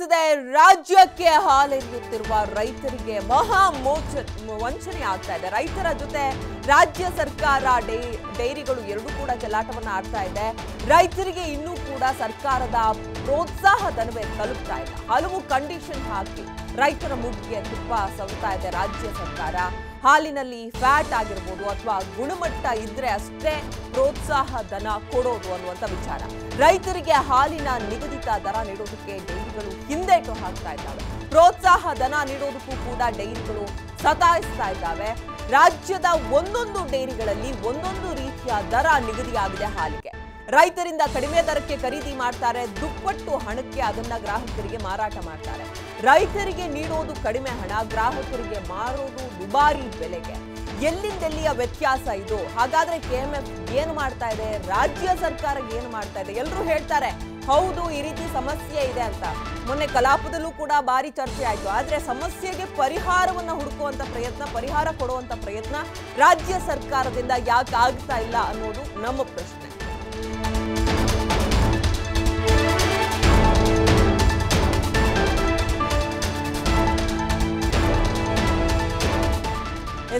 ಮುಗಿಸದೆ ರಾಜ್ಯಕ್ಕೆ ಹಾಲೆರಿಯುತ್ತಿರುವ ರೈತರಿಗೆ ಮಹಾ ಮೋಚ ವಂಚನೆ ಆಗ್ತಾ ಇದೆ ರೈತರ ಜೊತೆ ರಾಜ್ಯ ಸರ್ಕಾರ ಡೈ ಡೈರಿಗಳು ಎರಡೂ ಕೂಡ ಗಲಾಟವನ್ನ ಆಡ್ತಾ ಇದೆ ರೈತರಿಗೆ ಇನ್ನೂ ಕೂಡ ಸರ್ಕಾರದ ಪ್ರೋತ್ಸಾಹ ಧನವೇ ತಲುಪ್ತಾ ಇದೆ ಹಲವು ಕಂಡೀಷನ್ ಹಾಕಿ ರೈತರ ಮೂಗಿಗೆ ತುಪ್ಪ ಸವತಾ ಇದೆ ರಾಜ್ಯ ಸರ್ಕಾರ ಹಾಲಿನಲ್ಲಿ ಫ್ಯಾಟ್ ಆಗಿರ್ಬೋದು ಅಥವಾ ಗುಣಮಟ್ಟ ಇದ್ರೆ ಅಷ್ಟೇ ಪ್ರೋತ್ಸಾಹ ಧನ ಕೊಡೋದು ಅನ್ನುವಂಥ ವಿಚಾರ ರೈತರಿಗೆ ಹಾಲಿನ ನಿಗದಿತ ದರ ನೀಡೋದಕ್ಕೆ ಡೈರಿಗಳು ಹಿಂದೇಟು ಹಾಕ್ತಾ ಇದ್ದಾವೆ ಪ್ರೋತ್ಸಾಹ ಧನ ನೀಡೋದಕ್ಕೂ ಕೂಡ ಡೈರಿಗಳು ಸತಾಯಿಸ್ತಾ ಇದ್ದಾವೆ ರಾಜ್ಯದ ಒಂದೊಂದು ಡೈರಿಗಳಲ್ಲಿ ಒಂದೊಂದು ರೀತಿಯ ದರ ನಿಗದಿಯಾಗಿದೆ ಹಾಲಿಗೆ ರೈತರಿಂದ ಕಡಿಮೆ ದರಕ್ಕೆ ಖರೀದಿ ಮಾಡ್ತಾರೆ ದುಪ್ಪಟ್ಟು ಹಣಕ್ಕೆ ಅದನ್ನ ಗ್ರಾಹಕರಿಗೆ ಮಾರಾಟ ಮಾಡ್ತಾರೆ ರೈತರಿಗೆ ನೀಡೋದು ಕಡಿಮೆ ಹಣ ಗ್ರಾಹಕರಿಗೆ ಮಾರೋದು ದುಬಾರಿ ಬೆಲೆಗೆ ಎಲ್ಲಿಂದೆಲ್ಲಿಯ ವ್ಯತ್ಯಾಸ ಇದು ಹಾಗಾದ್ರೆ ಎಫ್ ಏನು ಮಾಡ್ತಾ ಇದೆ ರಾಜ್ಯ ಸರ್ಕಾರ ಏನು ಮಾಡ್ತಾ ಇದೆ ಎಲ್ಲರೂ ಹೇಳ್ತಾರೆ ಹೌದು ಈ ರೀತಿ ಸಮಸ್ಯೆ ಇದೆ ಅಂತ ಮೊನ್ನೆ ಕಲಾಪದಲ್ಲೂ ಕೂಡ ಭಾರಿ ಚರ್ಚೆ ಆಯಿತು ಆದರೆ ಸಮಸ್ಯೆಗೆ ಪರಿಹಾರವನ್ನು ಹುಡುಕುವಂಥ ಪ್ರಯತ್ನ ಪರಿಹಾರ ಕೊಡುವಂಥ ಪ್ರಯತ್ನ ರಾಜ್ಯ ಸರ್ಕಾರದಿಂದ ಯಾಕೆ ಆಗ್ತಾ ಇಲ್ಲ ಅನ್ನೋದು ನಮ್ಮ ಪ್ರಶ್ನೆ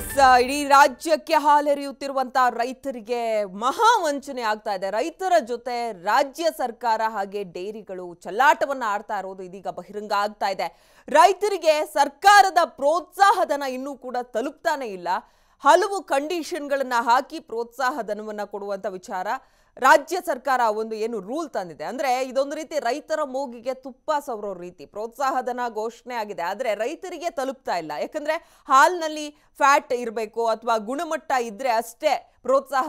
ಎಸ್ ಇಡೀ ರಾಜ್ಯಕ್ಕೆ ಹಾಲೆರಿಯುತ್ತಿರುವಂತಹ ರೈತರಿಗೆ ಮಹಾ ವಂಚನೆ ಆಗ್ತಾ ಇದೆ ರೈತರ ಜೊತೆ ರಾಜ್ಯ ಸರ್ಕಾರ ಹಾಗೆ ಡೈರಿಗಳು ಚಲ್ಲಾಟವನ್ನ ಆಡ್ತಾ ಇರೋದು ಇದೀಗ ಬಹಿರಂಗ ಆಗ್ತಾ ಇದೆ ರೈತರಿಗೆ ಸರ್ಕಾರದ ಪ್ರೋತ್ಸಾಹಧನ ಇನ್ನೂ ಕೂಡ ತಲುಪ್ತಾನೆ ಇಲ್ಲ ಹಲವು ಕಂಡೀಷನ್ಗಳನ್ನ ಹಾಕಿ ಪ್ರೋತ್ಸಾಹ ಧನವನ್ನು ಕೊಡುವಂತ ವಿಚಾರ ರಾಜ್ಯ ಸರ್ಕಾರ ಒಂದು ಏನು ರೂಲ್ ತಂದಿದೆ ಅಂದ್ರೆ ಇದೊಂದು ರೀತಿ ರೈತರ ಮೂಗಿಗೆ ತುಪ್ಪ ಸವರೋ ರೀತಿ ಪ್ರೋತ್ಸಾಹಧನ ಘೋಷಣೆ ಆಗಿದೆ ಆದರೆ ರೈತರಿಗೆ ತಲುಪ್ತಾ ಇಲ್ಲ ಯಾಕಂದ್ರೆ ಹಾಲ್ನಲ್ಲಿ ಫ್ಯಾಟ್ ಇರಬೇಕು ಅಥವಾ ಗುಣಮಟ್ಟ ಇದ್ರೆ ಅಷ್ಟೇ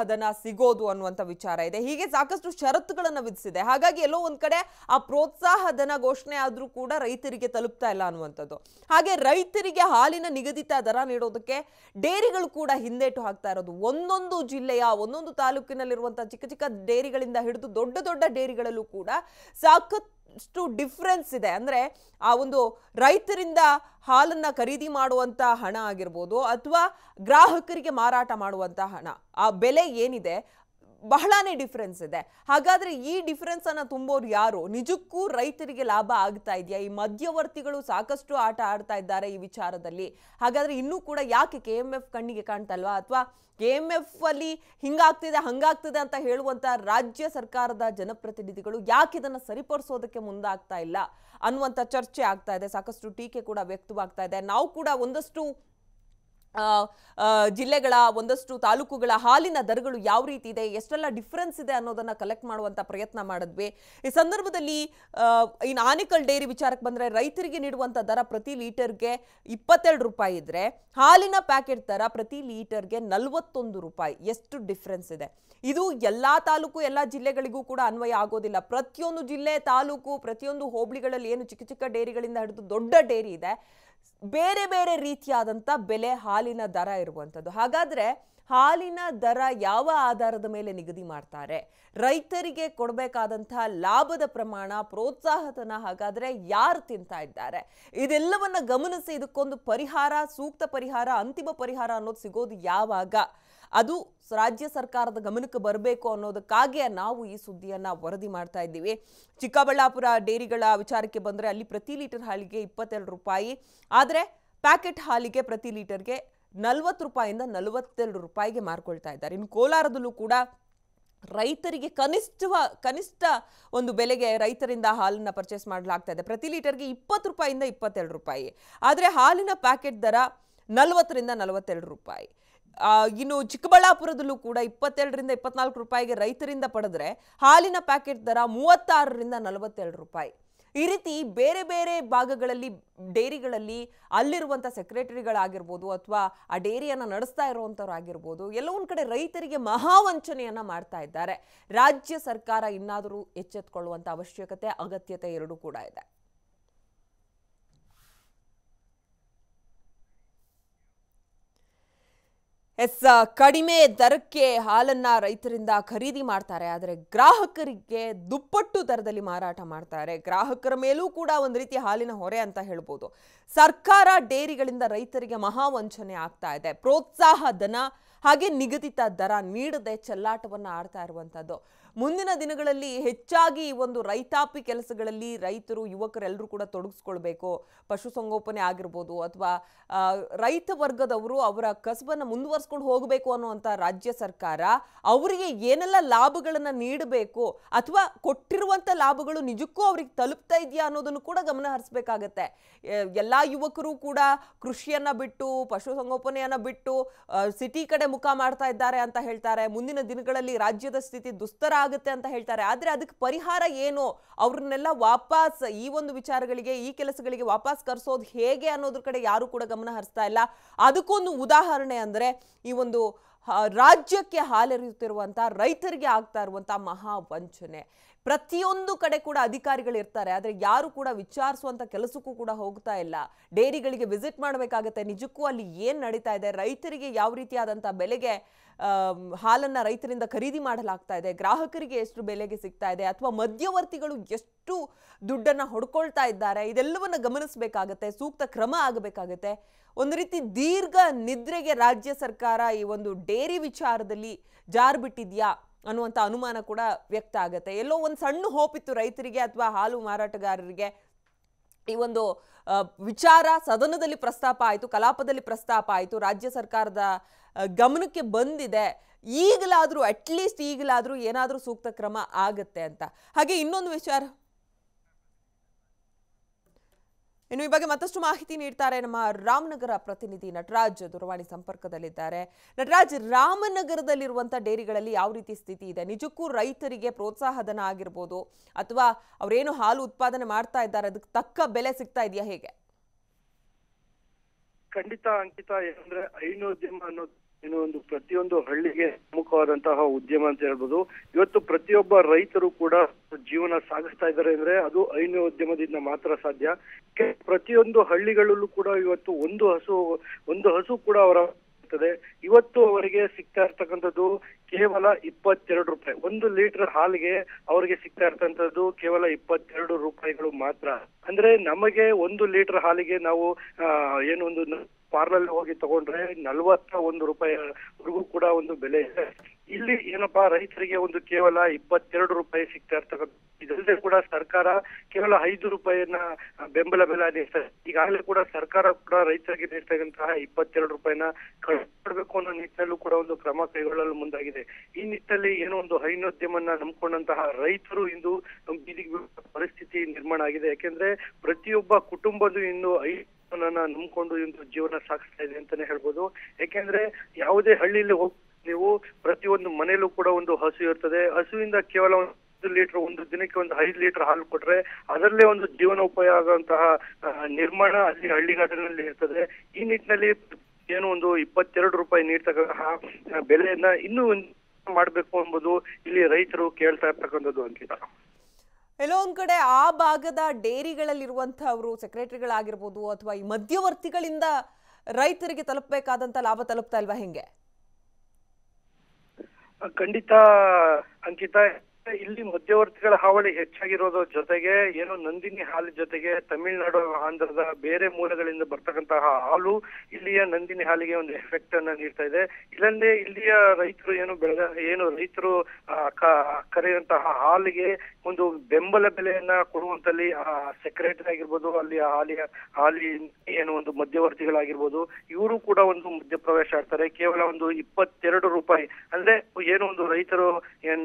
ಧನ ಸಿಗೋದು ಅನ್ನುವಂಥ ವಿಚಾರ ಇದೆ ಹೀಗೆ ಸಾಕಷ್ಟು ಷರತ್ತುಗಳನ್ನು ವಿಧಿಸಿದೆ ಹಾಗಾಗಿ ಎಲ್ಲೋ ಒಂದು ಕಡೆ ಆ ಪ್ರೋತ್ಸಾಹಧನ ಘೋಷಣೆ ಆದರೂ ಕೂಡ ರೈತರಿಗೆ ತಲುಪ್ತಾ ಇಲ್ಲ ಅನ್ನುವಂಥದ್ದು ಹಾಗೆ ರೈತರಿಗೆ ಹಾಲಿನ ನಿಗದಿತ ದರ ನೀಡೋದಕ್ಕೆ ಡೇರಿಗಳು ಕೂಡ ಹಿಂದೇಟು ಹಾಕ್ತಾ ಇರೋದು ಒಂದೊಂದು ಜಿಲ್ಲೆಯ ಒಂದೊಂದು ತಾಲೂಕಿನಲ್ಲಿರುವಂಥ ಚಿಕ್ಕ ಚಿಕ್ಕ ಡೇರಿಗಳಿಂದ ಹಿಡಿದು ದೊಡ್ಡ ದೊಡ್ಡ ಡೇರಿಗಳಲ್ಲೂ ಕೂಡ ಸಾಕತ್ತು ಅಷ್ಟು ಡಿಫ್ರೆನ್ಸ್ ಇದೆ ಅಂದರೆ ಆ ಒಂದು ರೈತರಿಂದ ಹಾಲನ್ನು ಖರೀದಿ ಮಾಡುವಂಥ ಹಣ ಆಗಿರ್ಬೋದು ಅಥವಾ ಗ್ರಾಹಕರಿಗೆ ಮಾರಾಟ ಮಾಡುವಂಥ ಹಣ ಆ ಬೆಲೆ ಏನಿದೆ ಬಹಳನೇ ಡಿಫ್ರೆನ್ಸ್ ಇದೆ ಹಾಗಾದರೆ ಈ ಡಿಫ್ರೆನ್ಸನ್ನು ತುಂಬೋರು ಯಾರು ನಿಜಕ್ಕೂ ರೈತರಿಗೆ ಲಾಭ ಆಗ್ತಾ ಇದೆಯಾ ಈ ಮಧ್ಯವರ್ತಿಗಳು ಸಾಕಷ್ಟು ಆಟ ಆಡ್ತಾ ಇದ್ದಾರೆ ಈ ವಿಚಾರದಲ್ಲಿ ಹಾಗಾದರೆ ಇನ್ನೂ ಕೂಡ ಯಾಕೆ ಕೆ ಎಂ ಎಫ್ ಕಣ್ಣಿಗೆ ಕಾಣ್ತಲ್ವಾ ಅಥವಾ ಕೆ ಎಂ ಎಫ್ ಅಲ್ಲಿ ಹಿಂಗಾಗ್ತಿದೆ ಹಂಗಾಗ್ತಿದೆ ಅಂತ ಹೇಳುವಂಥ ರಾಜ್ಯ ಸರ್ಕಾರದ ಜನಪ್ರತಿನಿಧಿಗಳು ಯಾಕೆ ಇದನ್ನು ಸರಿಪಡಿಸೋದಕ್ಕೆ ಮುಂದಾಗ್ತಾ ಇಲ್ಲ ಅನ್ನುವಂಥ ಚರ್ಚೆ ಆಗ್ತಾ ಇದೆ ಸಾಕಷ್ಟು ಟೀಕೆ ಕೂಡ ವ್ಯಕ್ತವಾಗ್ತಾ ಇದೆ ನಾವು ಕೂಡ ಒಂದಷ್ಟು ಜಿಲ್ಲೆಗಳ ಒಂದಷ್ಟು ತಾಲೂಕುಗಳ ಹಾಲಿನ ದರಗಳು ಯಾವ ರೀತಿ ಇದೆ ಎಷ್ಟೆಲ್ಲ ಡಿಫ್ರೆನ್ಸ್ ಇದೆ ಅನ್ನೋದನ್ನು ಕಲೆಕ್ಟ್ ಮಾಡುವಂಥ ಪ್ರಯತ್ನ ಮಾಡಿದ್ವಿ ಈ ಸಂದರ್ಭದಲ್ಲಿ ಇನ್ನು ಆನಿಕಲ್ ಡೈರಿ ವಿಚಾರಕ್ಕೆ ಬಂದರೆ ರೈತರಿಗೆ ನೀಡುವಂಥ ದರ ಪ್ರತಿ ಲೀಟರ್ಗೆ ಇಪ್ಪತ್ತೆರಡು ರೂಪಾಯಿ ಇದ್ದರೆ ಹಾಲಿನ ಪ್ಯಾಕೆಟ್ ದರ ಪ್ರತಿ ಲೀಟರ್ಗೆ ನಲವತ್ತೊಂದು ರೂಪಾಯಿ ಎಷ್ಟು ಡಿಫ್ರೆನ್ಸ್ ಇದೆ ಇದು ಎಲ್ಲ ತಾಲೂಕು ಎಲ್ಲ ಜಿಲ್ಲೆಗಳಿಗೂ ಕೂಡ ಅನ್ವಯ ಆಗೋದಿಲ್ಲ ಪ್ರತಿಯೊಂದು ಜಿಲ್ಲೆ ತಾಲೂಕು ಪ್ರತಿಯೊಂದು ಹೋಬಳಿಗಳಲ್ಲಿ ಏನು ಚಿಕ್ಕ ಚಿಕ್ಕ ಡೈರಿಗಳಿಂದ ಹಿಡಿದು ದೊಡ್ಡ ಡೈರಿ ಇದೆ ಬೇರೆ ಬೇರೆ ರೀತಿಯಾದಂಥ ಬೆಲೆ ಹಾಲಿನ ದರ ಇರುವಂಥದ್ದು ಹಾಗಾದರೆ ಹಾಲಿನ ದರ ಯಾವ ಆಧಾರದ ಮೇಲೆ ನಿಗದಿ ಮಾಡ್ತಾರೆ ರೈತರಿಗೆ ಕೊಡಬೇಕಾದಂತಹ ಲಾಭದ ಪ್ರಮಾಣ ಪ್ರೋತ್ಸಾಹತನ ಹಾಗಾದರೆ ಯಾರು ತಿಂತಾ ಇದ್ದಾರೆ ಇದೆಲ್ಲವನ್ನ ಗಮನಿಸಿ ಇದಕ್ಕೊಂದು ಪರಿಹಾರ ಸೂಕ್ತ ಪರಿಹಾರ ಅಂತಿಮ ಪರಿಹಾರ ಅನ್ನೋದು ಸಿಗೋದು ಯಾವಾಗ ಅದು ರಾಜ್ಯ ಸರ್ಕಾರದ ಗಮನಕ್ಕೆ ಬರಬೇಕು ಅನ್ನೋದಕ್ಕಾಗಿ ನಾವು ಈ ಸುದ್ದಿಯನ್ನು ವರದಿ ಮಾಡ್ತಾ ಇದ್ದೀವಿ ಚಿಕ್ಕಬಳ್ಳಾಪುರ ಡೇರಿಗಳ ವಿಚಾರಕ್ಕೆ ಬಂದರೆ ಅಲ್ಲಿ ಪ್ರತಿ ಲೀಟರ್ ಹಾಲಿಗೆ ಇಪ್ಪತ್ತೆರಡು ರೂಪಾಯಿ ಆದರೆ ಪ್ಯಾಕೆಟ್ ಹಾಲಿಗೆ ಪ್ರತಿ ಲೀಟರ್ಗೆ ನಲವತ್ತು ರೂಪಾಯಿಂದ ನಲವತ್ತೆರಡು ರೂಪಾಯಿಗೆ ಮಾರ್ಕೊಳ್ತಾ ಇದ್ದಾರೆ ಇನ್ನು ಕೋಲಾರದಲ್ಲೂ ಕೂಡ ರೈತರಿಗೆ ಕನಿಷ್ಠ ಕನಿಷ್ಠ ಒಂದು ಬೆಲೆಗೆ ರೈತರಿಂದ ಹಾಲನ್ನು ಪರ್ಚೇಸ್ ಮಾಡಲಾಗ್ತಾ ಇದೆ ಪ್ರತಿ ಲೀಟರ್ಗೆ ಇಪ್ಪತ್ತು ರೂಪಾಯಿಂದ ಇಪ್ಪತ್ತೆರಡು ರೂಪಾಯಿ ಆದರೆ ಹಾಲಿನ ಪ್ಯಾಕೆಟ್ ದರ ನಲವತ್ತರಿಂದ ನಲವತ್ತೆರಡು ರೂಪಾಯಿ ಇನ್ನು ಚಿಕ್ಕಬಳ್ಳಾಪುರದಲ್ಲೂ ಕೂಡ ಇಪ್ಪತ್ತೆರಡರಿಂದ ಇಪ್ಪತ್ನಾಲ್ಕು ರೂಪಾಯಿಗೆ ರೈತರಿಂದ ಪಡೆದ್ರೆ ಹಾಲಿನ ಪ್ಯಾಕೆಟ್ ದರ ಮೂವತ್ತಾರರಿಂದ ನಲವತ್ತೆರಡು ರೂಪಾಯಿ ಈ ರೀತಿ ಬೇರೆ ಬೇರೆ ಭಾಗಗಳಲ್ಲಿ ಡೇರಿಗಳಲ್ಲಿ ಅಲ್ಲಿರುವಂಥ ಸೆಕ್ರೆಟರಿಗಳಾಗಿರ್ಬೋದು ಅಥವಾ ಆ ಡೇರಿಯನ್ನು ನಡೆಸ್ತಾ ಇರುವಂಥವ್ರು ಆಗಿರ್ಬೋದು ಎಲ್ಲವೊಂದು ಕಡೆ ರೈತರಿಗೆ ಮಹಾವಂಚನೆಯನ್ನು ಮಾಡ್ತಾ ಇದ್ದಾರೆ ರಾಜ್ಯ ಸರ್ಕಾರ ಇನ್ನಾದರೂ ಎಚ್ಚೆತ್ಕೊಳ್ಳುವಂಥ ಅವಶ್ಯಕತೆ ಅಗತ್ಯತೆ ಎರಡೂ ಕೂಡ ಇದೆ ಎಸ್ ಕಡಿಮೆ ದರಕ್ಕೆ ಹಾಲನ್ನ ರೈತರಿಂದ ಖರೀದಿ ಮಾಡ್ತಾರೆ ಆದರೆ ಗ್ರಾಹಕರಿಗೆ ದುಪ್ಪಟ್ಟು ದರದಲ್ಲಿ ಮಾರಾಟ ಮಾಡ್ತಾರೆ ಗ್ರಾಹಕರ ಮೇಲೂ ಕೂಡ ಒಂದು ರೀತಿ ಹಾಲಿನ ಹೊರೆ ಅಂತ ಹೇಳ್ಬೋದು ಸರ್ಕಾರ ಡೇರಿಗಳಿಂದ ರೈತರಿಗೆ ಮಹಾವಂಚನೆ ಆಗ್ತಾ ಇದೆ ಪ್ರೋತ್ಸಾಹ ಧನ ಹಾಗೆ ನಿಗದಿತ ದರ ನೀಡದೆ ಚೆಲ್ಲಾಟವನ್ನು ಆಡ್ತಾ ಇರುವಂಥದ್ದು ಮುಂದಿನ ದಿನಗಳಲ್ಲಿ ಹೆಚ್ಚಾಗಿ ಈ ಒಂದು ರೈತಾಪಿ ಕೆಲಸಗಳಲ್ಲಿ ರೈತರು ಯುವಕರೆಲ್ಲರೂ ಕೂಡ ತೊಡಗಿಸ್ಕೊಳ್ಬೇಕು ಪಶುಸಂಗೋಪನೆ ಆಗಿರ್ಬೋದು ಅಥವಾ ರೈತ ವರ್ಗದವರು ಅವರ ಕಸಬನ್ನು ಮುಂದುವರ್ಸ್ಕೊಂಡು ಹೋಗಬೇಕು ಅನ್ನುವಂಥ ರಾಜ್ಯ ಸರ್ಕಾರ ಅವರಿಗೆ ಏನೆಲ್ಲ ಲಾಭಗಳನ್ನು ನೀಡಬೇಕು ಅಥವಾ ಕೊಟ್ಟಿರುವಂಥ ಲಾಭಗಳು ನಿಜಕ್ಕೂ ಅವ್ರಿಗೆ ತಲುಪ್ತಾ ಇದೆಯಾ ಅನ್ನೋದನ್ನು ಕೂಡ ಗಮನ ಹರಿಸ್ಬೇಕಾಗತ್ತೆ ಎಲ್ಲ ಯುವಕರು ಕೂಡ ಕೃಷಿಯನ್ನು ಬಿಟ್ಟು ಪಶುಸಂಗೋಪನೆಯನ್ನು ಬಿಟ್ಟು ಸಿಟಿ ಕಡೆ ಮುಖ ಮಾಡ್ತಾ ಇದ್ದಾರೆ ಅಂತ ಹೇಳ್ತಾರೆ ಮುಂದಿನ ದಿನಗಳಲ್ಲಿ ರಾಜ್ಯದ ಸ್ಥಿತಿ ದುಸ್ತರ ಆಗುತ್ತೆ ಅಂತ ಹೇಳ್ತಾರೆ ಆದರೆ ಅದಕ್ಕೆ ಪರಿಹಾರ ಏನು ಅವ್ರನ್ನೆಲ್ಲ ವಾಪಸ್ ಈ ಒಂದು ವಿಚಾರಗಳಿಗೆ ಈ ಕೆಲಸಗಳಿಗೆ ವಾಪಸ್ ಕರ್ಸೋದು ಹೇಗೆ ಅನ್ನೋದ್ರ ಕಡೆ ಯಾರು ಕೂಡ ಗಮನ ಹರಿಸ್ತಾ ಇಲ್ಲ ಅದಕ್ಕೊಂದು ಉದಾಹರಣೆ ಅಂದರೆ ಈ ಒಂದು ರಾಜ್ಯಕ್ಕೆ ಹಾಲೆರೆಯುತ್ತಿರುವಂಥ ರೈತರಿಗೆ ಆಗ್ತಾ ಇರುವಂಥ ಮಹಾ ವಂಚನೆ ಪ್ರತಿಯೊಂದು ಕಡೆ ಕೂಡ ಅಧಿಕಾರಿಗಳು ಇರ್ತಾರೆ ಆದರೆ ಯಾರು ಕೂಡ ವಿಚಾರಿಸುವಂಥ ಕೆಲಸಕ್ಕೂ ಕೂಡ ಹೋಗ್ತಾ ಇಲ್ಲ ಡೈರಿಗಳಿಗೆ ವಿಸಿಟ್ ಮಾಡಬೇಕಾಗತ್ತೆ ನಿಜಕ್ಕೂ ಅಲ್ಲಿ ಏನು ನಡೀತಾ ಇದೆ ರೈತರಿಗೆ ಯಾವ ರೀತಿಯಾದಂಥ ಬೆಲೆಗೆ ಹಾಲನ್ನು ರೈತರಿಂದ ಖರೀದಿ ಮಾಡಲಾಗ್ತಾ ಇದೆ ಗ್ರಾಹಕರಿಗೆ ಎಷ್ಟು ಬೆಲೆಗೆ ಸಿಗ್ತಾ ಇದೆ ಅಥವಾ ಮಧ್ಯವರ್ತಿಗಳು ಎಷ್ಟು ದುಡ್ಡನ್ನು ಹೊಡ್ಕೊಳ್ತಾ ಇದ್ದಾರೆ ಇದೆಲ್ಲವನ್ನು ಗಮನಿಸಬೇಕಾಗತ್ತೆ ಸೂಕ್ತ ಕ್ರಮ ಆಗಬೇಕಾಗತ್ತೆ ಒಂದು ರೀತಿ ದೀರ್ಘ ನಿದ್ರೆಗೆ ರಾಜ್ಯ ಸರ್ಕಾರ ಈ ಒಂದು ಡೇರಿ ವಿಚಾರದಲ್ಲಿ ಜಾರು ಬಿಟ್ಟಿದೆಯಾ ಅನ್ನುವಂಥ ಅನುಮಾನ ಕೂಡ ವ್ಯಕ್ತ ಆಗುತ್ತೆ ಎಲ್ಲೋ ಒಂದು ಸಣ್ಣ ಹೋಪಿತ್ತು ಇತ್ತು ರೈತರಿಗೆ ಅಥವಾ ಹಾಲು ಮಾರಾಟಗಾರರಿಗೆ ಈ ಒಂದು ವಿಚಾರ ಸದನದಲ್ಲಿ ಪ್ರಸ್ತಾಪ ಆಯಿತು ಕಲಾಪದಲ್ಲಿ ಪ್ರಸ್ತಾಪ ಆಯಿತು ರಾಜ್ಯ ಸರ್ಕಾರದ ಗಮನಕ್ಕೆ ಬಂದಿದೆ ಈಗಲಾದರೂ ಅಟ್ಲೀಸ್ಟ್ ಈಗಲಾದರೂ ಏನಾದರೂ ಸೂಕ್ತ ಕ್ರಮ ಆಗುತ್ತೆ ಅಂತ ಹಾಗೆ ಇನ್ನೊಂದು ವಿಚಾರ ಇನ್ನು ಈ ಬಗ್ಗೆ ಮತ್ತಷ್ಟು ಮಾಹಿತಿ ನೀಡ್ತಾರೆ ನಮ್ಮ ರಾಮನಗರ ಪ್ರತಿನಿಧಿ ನಟರಾಜ್ ದೂರವಾಣಿ ಸಂಪರ್ಕದಲ್ಲಿದ್ದಾರೆ ನಟರಾಜ್ ರಾಮನಗರದಲ್ಲಿರುವಂತಹ ಡೇರಿಗಳಲ್ಲಿ ಯಾವ ರೀತಿ ಸ್ಥಿತಿ ಇದೆ ನಿಜಕ್ಕೂ ರೈತರಿಗೆ ಪ್ರೋತ್ಸಾಹಧನ ಆಗಿರ್ಬೋದು ಅಥವಾ ಅವರೇನು ಹಾಲು ಉತ್ಪಾದನೆ ಮಾಡ್ತಾ ಇದ್ದಾರೆ ಅದಕ್ಕೆ ತಕ್ಕ ಬೆಲೆ ಸಿಗ್ತಾ ಇದೆಯಾ ಹೇಗೆ ಖಂಡಿತ ಅಂಕಿತ ಏನಂದ್ರೆ ಹೈನೋದ್ಯಮ ಅನ್ನೋದು ಏನು ಒಂದು ಪ್ರತಿಯೊಂದು ಹಳ್ಳಿಗೆ ಪ್ರಮುಖವಾದಂತಹ ಉದ್ಯಮ ಅಂತ ಹೇಳ್ಬೋದು ಇವತ್ತು ಪ್ರತಿಯೊಬ್ಬ ರೈತರು ಕೂಡ ಜೀವನ ಸಾಗಿಸ್ತಾ ಇದ್ದಾರೆ ಅಂದ್ರೆ ಅದು ಹೈನು ಉದ್ಯಮದಿಂದ ಮಾತ್ರ ಸಾಧ್ಯ ಪ್ರತಿಯೊಂದು ಹಳ್ಳಿಗಳಲ್ಲೂ ಕೂಡ ಇವತ್ತು ಒಂದು ಹಸು ಒಂದು ಹಸು ಕೂಡ ಅವರ ಇವತ್ತು ಅವರಿಗೆ ಸಿಗ್ತಾ ಇರ್ತಕ್ಕಂಥದ್ದು ಕೇವಲ ಇಪ್ಪತ್ತೆರಡು ರೂಪಾಯಿ ಒಂದು ಲೀಟರ್ ಹಾಲಿಗೆ ಅವರಿಗೆ ಸಿಗ್ತಾ ಇರ್ತಕ್ಕಂಥದ್ದು ಕೇವಲ ಇಪ್ಪತ್ತೆರಡು ರೂಪಾಯಿಗಳು ಮಾತ್ರ ಅಂದ್ರೆ ನಮಗೆ ಒಂದು ಲೀಟರ್ ಹಾಲಿಗೆ ನಾವು ಏನೊಂದು ಪಾರ್ಲಲ್ಲಿ ಹೋಗಿ ತಗೊಂಡ್ರೆ ನಲ್ವತ್ತ ಒಂದು ರೂಪಾಯಿವರೆಗೂ ಕೂಡ ಒಂದು ಬೆಲೆ ಇದೆ ಇಲ್ಲಿ ಏನಪ್ಪಾ ರೈತರಿಗೆ ಒಂದು ಕೇವಲ ಇಪ್ಪತ್ತೆರಡು ರೂಪಾಯಿ ಸಿಗ್ತಾ ಇರ್ತಕ್ಕಂಥ ಇದಲ್ಲದೆ ಕೂಡ ಸರ್ಕಾರ ಕೇವಲ ಐದು ರೂಪಾಯಿಯನ್ನ ಬೆಂಬಲ ಬೆಲೆ ನೀಡ್ತಾರೆ ಈಗಾಗಲೇ ಕೂಡ ಸರ್ಕಾರ ಕೂಡ ರೈತರಿಗೆ ನೀಡ್ತಕ್ಕಂತಹ ಇಪ್ಪತ್ತೆರಡು ರೂಪಾಯಿನ ಕಳ್ಕೊಡ್ಬೇಕು ಅನ್ನೋ ನಿಟ್ಟಿನಲ್ಲೂ ಕೂಡ ಒಂದು ಕ್ರಮ ಕೈಗೊಳ್ಳಲು ಮುಂದಾಗಿದೆ ಈ ನಿಟ್ಟಿನಲ್ಲಿ ಏನೋ ಒಂದು ಹೈನೋದ್ಯಮನ್ನ ನಂಬಿಕೊಂಡಂತಹ ರೈತರು ಇಂದು ಬೀದಿಗೆ ಪರಿಸ್ಥಿತಿ ನಿರ್ಮಾಣ ಆಗಿದೆ ಯಾಕೆಂದ್ರೆ ಪ್ರತಿಯೊಬ್ಬ ಕುಟುಂಬದ ಇಂದು ಐದು ನಂಬಿಕೊಂಡು ಇಂದು ಜೀವನ ಸಾಗಿಸ್ತಾ ಇದೆ ಅಂತಾನೆ ಹೇಳ್ಬೋದು ಯಾಕೆಂದ್ರೆ ಯಾವುದೇ ಹಳ್ಳಿಯಲ್ಲಿ ಹೋಗಿ ನೀವು ಪ್ರತಿಯೊಂದು ಮನೆಯಲ್ಲೂ ಕೂಡ ಒಂದು ಹಸು ಇರ್ತದೆ ಹಸುವಿಂದ ಕೇವಲ ಒಂದು ಲೀಟರ್ ಒಂದು ದಿನಕ್ಕೆ ಒಂದು ಐದು ಲೀಟರ್ ಹಾಲು ಕೊಟ್ರೆ ಅದರಲ್ಲೇ ಒಂದು ಜೀವನೋಪಾಯ ಆಗುವಂತಹ ನಿರ್ಮಾಣ ಅಲ್ಲಿ ಹಳ್ಳಿಗಾಡಿನಲ್ಲಿ ಇರ್ತದೆ ಈ ನಿಟ್ಟಿನಲ್ಲಿ ಏನು ಒಂದು ಇಪ್ಪತ್ತೆರಡು ರೂಪಾಯಿ ನೀಡ್ತಕ್ಕಂತಹ ಬೆಲೆಯನ್ನ ಇನ್ನೂ ಮಾಡಬೇಕು ಎಂಬುದು ಇಲ್ಲಿ ರೈತರು ಕೇಳ್ತಾ ಇರ್ತಕ್ಕಂಥದ್ದು ಅಂಕಿತ ಕೆಲವೊಂದು ಕಡೆ ಆ ಭಾಗದ ಅವರು ಸೆಕ್ರೆಟರಿಗಳಾಗಿರ್ಬೋದು ಅಥವಾ ಈ ಮಧ್ಯವರ್ತಿಗಳಿಂದ ರೈತರಿಗೆ ತಲುಪಬೇಕಾದಂತ ಲಾಭ ತಲುಪ್ತಾ ಇಲ್ವಾ ಹೆಂಗೆ ಖಂಡಿತ ಅಂಕಿತ ಇಲ್ಲಿ ಮಧ್ಯವರ್ತಿಗಳ ಹಾವಳಿ ಹೆಚ್ಚಾಗಿರೋದ್ರ ಜೊತೆಗೆ ಏನು ನಂದಿನಿ ಹಾಲು ಜೊತೆಗೆ ತಮಿಳುನಾಡು ಆಂಧ್ರದ ಬೇರೆ ಮೂಲಗಳಿಂದ ಬರ್ತಕ್ಕಂತಹ ಹಾಲು ಇಲ್ಲಿಯ ನಂದಿನಿ ಹಾಲಿಗೆ ಒಂದು ಎಫೆಕ್ಟ್ ಅನ್ನ ನೀಡ್ತಾ ಇದೆ ಇಲ್ಲಂದ್ರೆ ಇಲ್ಲಿಯ ರೈತರು ಏನು ಬೆಳೆದ ಏನು ರೈತರು ಕರೆಯುವಂತಹ ಹಾಲಿಗೆ ಒಂದು ಬೆಂಬಲ ಬೆಲೆಯನ್ನ ಕೊಡುವಂತಲ್ಲಿ ಆ ಸೆಕ್ರೆಟರಿ ಆಗಿರ್ಬೋದು ಅಲ್ಲಿ ಹಾಲಿಯ ಹಾಲಿ ಏನು ಒಂದು ಮಧ್ಯವರ್ತಿಗಳಾಗಿರ್ಬೋದು ಇವರು ಕೂಡ ಒಂದು ಮಧ್ಯಪ್ರವೇಶ ಆಗ್ತಾರೆ ಕೇವಲ ಒಂದು ಇಪ್ಪತ್ತೆರಡು ರೂಪಾಯಿ ಅಂದ್ರೆ ಏನು ಒಂದು ರೈತರು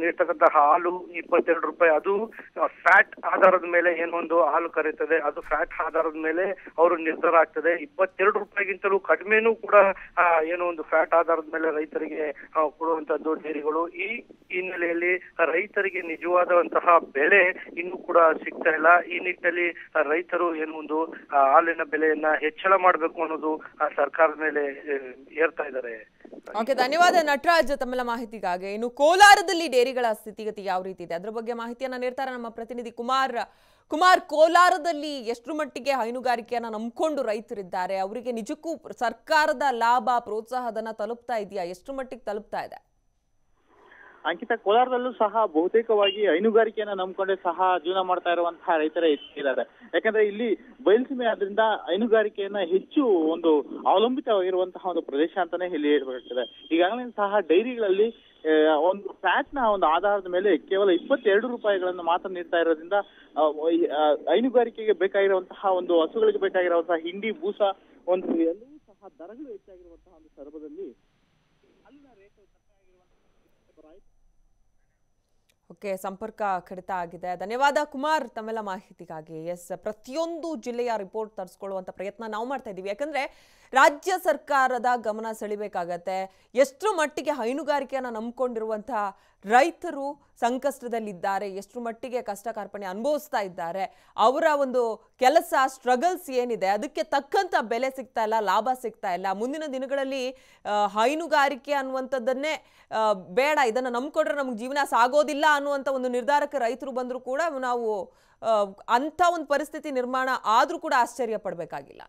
ನೀಡ್ತಕ್ಕಂತಹ ಹಾಲು ಇಪ್ಪತ್ತೆರಡು ರೂಪಾಯಿ ಅದು ಫ್ಯಾಟ್ ಆಧಾರದ ಮೇಲೆ ಏನೊಂದು ಹಾಲು ಕರೀತದೆ ಅದು ಫ್ಯಾಟ್ ಆಧಾರದ ಮೇಲೆ ಅವರು ನಿರ್ಧಾರ ಆಗ್ತದೆ ಇಪ್ಪತ್ತೆರಡು ರೂಪಾಯಿಗಿಂತಲೂ ಕಡಿಮೆನೂ ಕೂಡ ಏನೋ ಒಂದು ಫ್ಯಾಟ್ ಆಧಾರದ ಮೇಲೆ ರೈತರಿಗೆ ಕೊಡುವಂತದ್ದು ಡೈರಿಗಳು ಈ ಹಿನ್ನೆಲೆಯಲ್ಲಿ ರೈತರಿಗೆ ನಿಜವಾದಂತಹ ಬೆಲೆ ಇನ್ನು ಕೂಡ ಸಿಗ್ತಾ ಇಲ್ಲ ಈ ನಿಟ್ಟಿನಲ್ಲಿ ರೈತರು ಏನೊಂದು ಒಂದು ಹಾಲಿನ ಬೆಲೆಯನ್ನ ಹೆಚ್ಚಳ ಮಾಡಬೇಕು ಅನ್ನೋದು ಸರ್ಕಾರದ ಮೇಲೆ ಏರ್ತಾ ಇದ್ದಾರೆ ಓಕೆ ಧನ್ಯವಾದ ನಟರಾಜ್ ತಮ್ಮೆಲ್ಲ ಮಾಹಿತಿಗಾಗಿ ಇನ್ನು ಕೋಲಾರದಲ್ಲಿ ಡೇರಿಗಳ ಸ್ಥಿತಿಗತಿ ಯಾವ ರೀತಿ ಇದೆ ಅದರ ಬಗ್ಗೆ ಮಾಹಿತಿಯನ್ನ ನೀಡ್ತಾರೆ ನಮ್ಮ ಪ್ರತಿನಿಧಿ ಕುಮಾರ್ ಕುಮಾರ್ ಕೋಲಾರದಲ್ಲಿ ಎಷ್ಟು ಮಟ್ಟಿಗೆ ಹೈನುಗಾರಿಕೆಯನ್ನ ನಂಬಿಕೊಂಡು ರೈತರಿದ್ದಾರೆ ಅವರಿಗೆ ನಿಜಕ್ಕೂ ಸರ್ಕಾರದ ಲಾಭ ಪ್ರೋತ್ಸಾಹಧನ ತಲುಪ್ತಾ ಇದೆಯಾ ಎಷ್ಟು ಮಟ್ಟಿಗೆ ತಲುಪ್ತಾ ಇದೆ ಅಂಕಿತ ಕೋಲಾರದಲ್ಲೂ ಸಹ ಬಹುತೇಕವಾಗಿ ಹೈನುಗಾರಿಕೆಯನ್ನ ನಂಬಿಕೊಂಡೆ ಸಹ ಜೀವನ ಮಾಡ್ತಾ ಇರುವಂತಹ ರೈತರೇ ಹೆಚ್ಚಿದ್ದಾರೆ ಯಾಕಂದ್ರೆ ಇಲ್ಲಿ ಬಯಲ್ಸೀಮೆ ಆದ್ರಿಂದ ಹೈನುಗಾರಿಕೆಯನ್ನ ಹೆಚ್ಚು ಒಂದು ಅವಲಂಬಿತವಾಗಿರುವಂತಹ ಒಂದು ಪ್ರದೇಶ ಅಂತಾನೆ ಇಲ್ಲಿ ಹೇಳ್ಬೇಕಾಗ್ತದೆ ಈಗಾಗಲೇ ಸಹ ಡೈರಿಗಳಲ್ಲಿ ಒಂದು ಫ್ಯಾಟ್ ನ ಒಂದು ಆಧಾರದ ಮೇಲೆ ಕೇವಲ ಇಪ್ಪತ್ತೆರಡು ರೂಪಾಯಿಗಳನ್ನು ಮಾತ್ರ ನೀಡ್ತಾ ಇರೋದ್ರಿಂದ ಹೈನುಗಾರಿಕೆಗೆ ಬೇಕಾಗಿರುವಂತಹ ಒಂದು ಹಸುಗಳಿಗೆ ಬೇಕಾಗಿರುವಂತಹ ಹಿಂಡಿ ಬೂಸಾ ಒಂದು ಎಲ್ಲವೂ ಸಹ ದರಗಳು ಹೆಚ್ಚಾಗಿರುವಂತಹ ಒಂದು ಸಂದರ್ಭದಲ್ಲಿ ಅಲ್ಲಿನ ರೇಟ್ ಓಕೆ ಸಂಪರ್ಕ ಕಡಿತ ಆಗಿದೆ ಧನ್ಯವಾದ ಕುಮಾರ್ ತಮ್ಮೆಲ್ಲ ಮಾಹಿತಿಗಾಗಿ ಎಸ್ ಪ್ರತಿಯೊಂದು ಜಿಲ್ಲೆಯ ರಿಪೋರ್ಟ್ ತರಿಸ್ಕೊಳ್ಳುವಂಥ ಪ್ರಯತ್ನ ನಾವು ಮಾಡ್ತಾ ಇದ್ದೀವಿ ಯಾಕಂದ್ರೆ ರಾಜ್ಯ ಸರ್ಕಾರದ ಗಮನ ಸೆಳಿಬೇಕಾಗತ್ತೆ ಎಷ್ಟು ಮಟ್ಟಿಗೆ ಹೈನುಗಾರಿಕೆಯನ್ನು ನಂಬಿಕೊಂಡಿರುವಂತ ರೈತರು ಸಂಕಷ್ಟದಲ್ಲಿದ್ದಾರೆ ಎಷ್ಟು ಮಟ್ಟಿಗೆ ಕಷ್ಟ ಕಾರ್ಪಣೆ ಅನುಭವಿಸ್ತಾ ಇದ್ದಾರೆ ಅವರ ಒಂದು ಕೆಲಸ ಸ್ಟ್ರಗಲ್ಸ್ ಏನಿದೆ ಅದಕ್ಕೆ ತಕ್ಕಂಥ ಬೆಲೆ ಸಿಗ್ತಾ ಇಲ್ಲ ಲಾಭ ಸಿಗ್ತಾ ಇಲ್ಲ ಮುಂದಿನ ದಿನಗಳಲ್ಲಿ ಹೈನುಗಾರಿಕೆ ಅನ್ನುವಂಥದ್ದನ್ನೇ ಬೇಡ ಇದನ್ನು ನಂಬಿಕೊಂಡ್ರೆ ನಮ್ಗೆ ಜೀವನ ಸಾಗೋದಿಲ್ಲ ಅನ್ನುವಂಥ ಒಂದು ನಿರ್ಧಾರಕ್ಕೆ ರೈತರು ಬಂದರೂ ಕೂಡ ನಾವು ಅಂಥ ಒಂದು ಪರಿಸ್ಥಿತಿ ನಿರ್ಮಾಣ ಆದರೂ ಕೂಡ ಆಶ್ಚರ್ಯ ಪಡಬೇಕಾಗಿಲ್ಲ